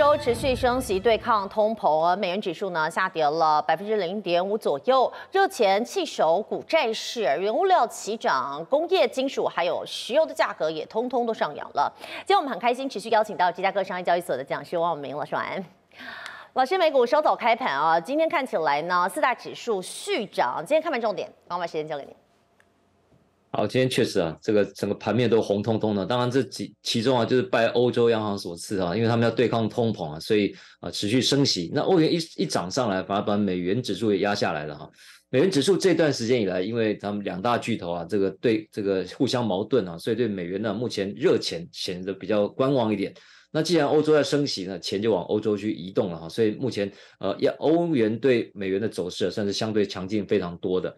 周持续升息对抗通膨，美元指数呢下跌了百分之零点五左右。热钱弃守股债市，原物料齐涨，工业金属还有石油的价格也通通都上扬了。今天我们很开心，持续邀请到芝加哥商业交易所的讲师汪永明老师。安，老师，美股稍早开盘啊，今天看起来呢四大指数续涨。今天开盘重点，我把时间交给你。好，今天确实啊，这个整个盘面都红彤彤的。当然这几其中啊，就是拜欧洲央行所赐啊，因为他们要对抗通膨啊，所以啊持续升息。那欧元一一涨上来，反而把美元指数也压下来了哈。美元指数这段时间以来，因为他们两大巨头啊，这个对这个互相矛盾啊，所以对美元呢目前热钱显得比较观望一点。那既然欧洲要升息呢，钱就往欧洲去移动了哈。所以目前呃，要欧元对美元的走势算是相对强劲非常多的。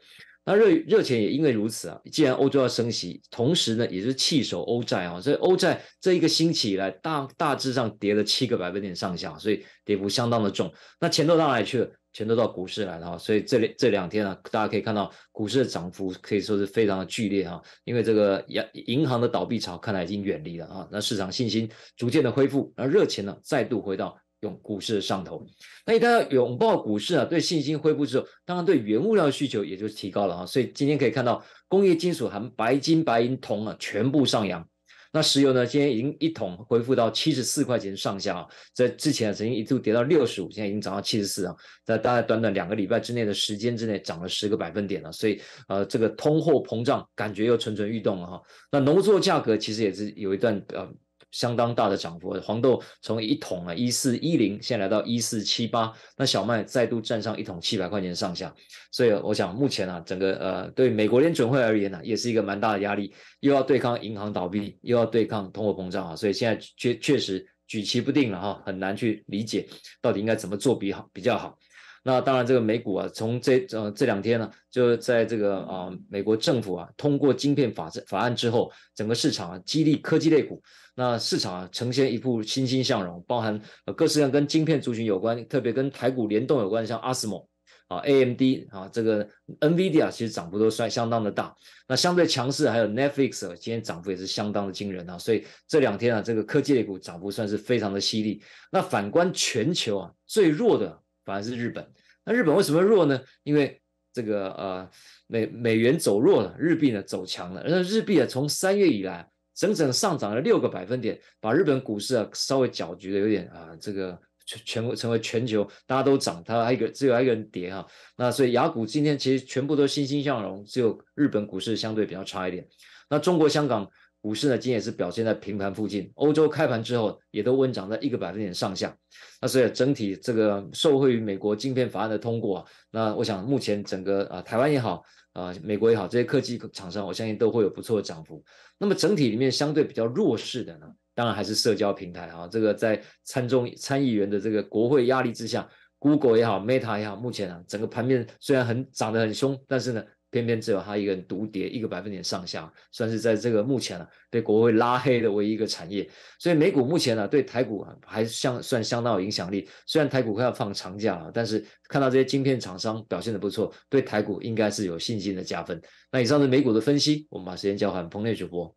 那热热钱也因为如此啊，既然欧洲要升息，同时呢也是弃守欧债啊，所以欧债这一个星期以来，大大致上跌了七个百分点上下，所以跌幅相当的重。那钱都到哪去了？钱都到股市来了啊，所以这这两天啊，大家可以看到股市的涨幅可以说是非常的剧烈哈，因为这个银银行的倒闭潮看来已经远离了啊，那市场信心逐渐的恢复，而热钱呢再度回到。股市的上头，那一旦拥抱股市啊，对信心恢复之后，当然对原物料的需求也就提高了啊。所以今天可以看到，工业金属含白金、白银、铜啊，全部上扬。那石油呢，今天已经一桶恢复到七十四块钱上下啊，在之前曾经一度跌到六十五，现在已经涨到七十四啊，在大概短短两个礼拜之内的时间之内涨了十个百分点了。所以呃，这个通货膨胀感觉又蠢蠢欲动了哈。那农作物价格其实也是有一段呃。相当大的涨幅，黄豆从一桶啊一四一零，现在来到一四七八，那小麦再度站上一桶七百块钱上下，所以我想目前啊，整个呃对美国联准会而言呢，也是一个蛮大的压力，又要对抗银行倒闭，又要对抗通货膨胀啊，所以现在确确实举棋不定了哈，很难去理解到底应该怎么做比好比较好。那当然，这个美股啊，从这呃这两天呢，就是在这个啊，美国政府啊通过晶片法法案之后，整个市场啊激励科技类股，那市场啊呈现一副欣欣向荣，包含呃各式各样跟晶片族群有关，特别跟台股联动有关，像阿斯莫。啊、AMD 啊，这个 NVDA i i 其实涨幅都算相当的大。那相对强势还有 Netflix，今天涨幅也是相当的惊人啊。所以这两天啊，这个科技类股涨幅算是非常的犀利。那反观全球啊，最弱的。反而是日本，那日本为什么弱呢？因为这个呃美美元走弱了，日币呢走强了。那日币啊，从三月以来整整上涨了六个百分点，把日本股市啊稍微搅局的有点啊这个全全成为全球大家都涨，它还一个只有一个人跌哈。那所以雅股今天其实全部都欣欣向荣，只有日本股市相对比较差一点。那中国香港。股市呢，今天也是表现在平盘附近。欧洲开盘之后，也都温涨在一个百分点上下。那所以整体这个受惠于美国晶片法案的通过，啊，那我想目前整个啊台湾也好，啊美国也好，这些科技厂商，我相信都会有不错的涨幅。那么整体里面相对比较弱势的呢，当然还是社交平台啊。这个在参众参议员的这个国会压力之下，Google 也好，Meta 也好，目前啊整个盘面虽然很涨得很凶，但是呢。偏偏只有他一个人独跌一个百分点上下，算是在这个目前啊、被国会拉黑的唯一一个产业。所以美股目前呢对台股还相算相当有影响力。虽然台股快要放长假了，但是看到这些晶片厂商表现的不错，对台股应该是有信心的加分。那以上的美股的分析，我们把时间交还彭烈主播。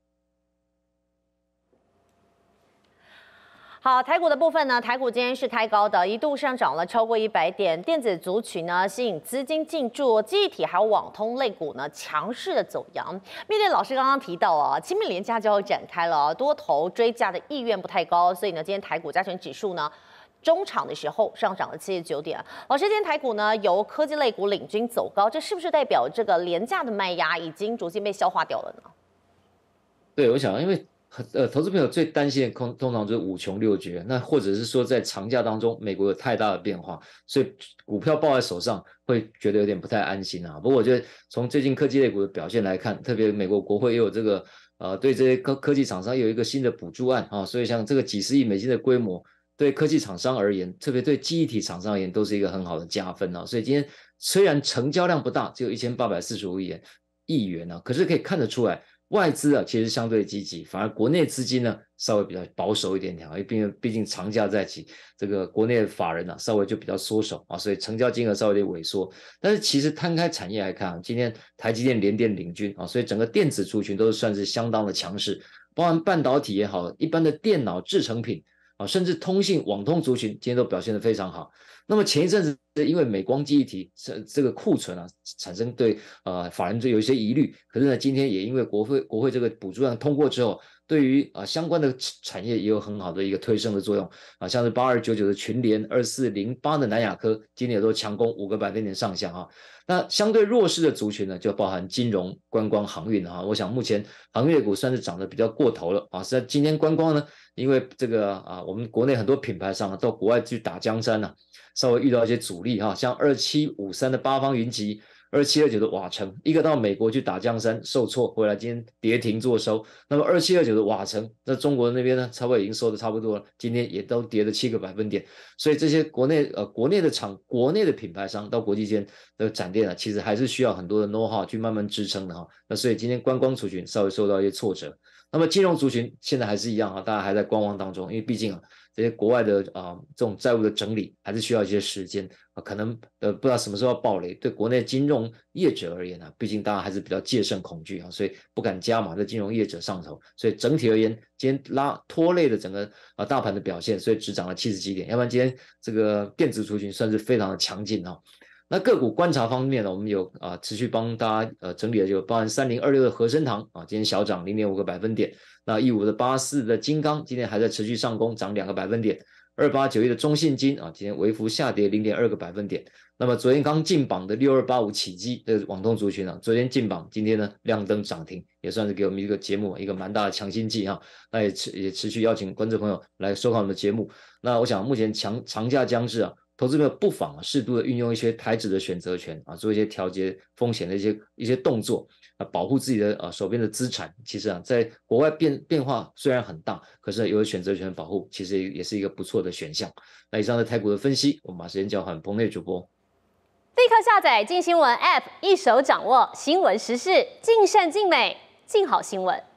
好，台股的部分呢，台股今天是开高的，一度上涨了超过一百点，电子族群呢吸引资金进驻，忆体还有网通类股呢强势的走阳。面对老师刚刚提到啊，清明连假就要展开了，多头追价的意愿不太高，所以呢，今天台股加权指数呢，中场的时候上涨了七十九点。老师，今天台股呢由科技类股领军走高，这是不是代表这个廉价的卖压已经逐渐被消化掉了呢？对，我想因为。呃，投资朋友最担心的空，通常就是五穷六绝。那或者是说，在长假当中，美国有太大的变化，所以股票抱在手上会觉得有点不太安心啊。不过，我觉得从最近科技类股的表现来看，特别美国国会又有这个呃，对这些科科技厂商有一个新的补助案啊，所以像这个几十亿美金的规模，对科技厂商而言，特别对记忆体厂商而言，都是一个很好的加分啊。所以今天虽然成交量不大，只有一千八百四十五亿元，亿元呢，可是可以看得出来。外资啊，其实相对积极，反而国内资金呢稍微比较保守一点点啊，因为毕竟长假在即，这个国内法人啊稍微就比较缩手啊，所以成交金额稍微有点萎缩。但是其实摊开产业来看，今天台积电连电领军啊，所以整个电子族群都是算是相当的强势，包含半导体也好，一般的电脑制成品。啊，甚至通信、网通族群今天都表现得非常好。那么前一阵子因为美光记忆体这这个库存啊，产生对呃法人就有一些疑虑，可是呢，今天也因为国会国会这个补助案通过之后。对于啊相关的产业也有很好的一个推升的作用啊，像是八二九九的群联、二四零八的南亚科，今天也都强攻五个百分点上下啊。那相对弱势的族群呢，就包含金融、观光、航运啊。我想目前航运股算是涨得比较过头了啊。实际今天观光呢，因为这个啊，我们国内很多品牌商到国外去打江山呐，稍微遇到一些阻力哈，像二七五三的八方云集。二七二九的瓦城，一个到美国去打江山受挫，回来今天跌停做收。那么二七二九的瓦城，那中国那边呢，差不多已经收的差不多了，今天也都跌了七个百分点。所以这些国内呃国内的厂、国内的品牌商到国际间的展店啊，其实还是需要很多的 know how 去慢慢支撑的哈。那所以今天观光族群稍微受到一些挫折，那么金融族群现在还是一样哈，大家还在观望当中，因为毕竟啊。这些国外的啊，这种债务的整理还是需要一些时间啊，可能呃不知道什么时候要暴雷。对国内金融业者而言呢，毕竟大家还是比较戒慎恐惧啊，所以不敢加码在金融业者上头。所以整体而言，今天拉拖累了整个啊大盘的表现，所以只涨了七十几点。要不然今天这个电子族群算是非常的强劲啊。那个股观察方面呢，我们有啊持续帮大家呃整理的，就包含三零二六的和生堂啊，今天小涨零点五个百分点；那一五的八四的金刚今天还在持续上攻，涨两个百分点；二八九一的中信金啊，今天微幅下跌零点二个百分点。那么昨天刚进榜的六二八五起基的网通族群啊，昨天进榜，今天呢亮灯涨停，也算是给我们一个节目一个蛮大的强心剂哈。那也持也持续邀请观众朋友来收看我们的节目。那我想目前强长假将至啊。投资者不妨适度的运用一些台指的选择权啊，做一些调节风险的一些一些动作啊，保护自己的啊手边的资产。其实啊，在国外变变化虽然很大，可是有选择权保护，其实也是一个不错的选项。那以上的台股的分析，我们把时间交还棚内主播。立刻下载《金新闻》App，一手掌握新闻时事，尽善尽美，尽好新闻。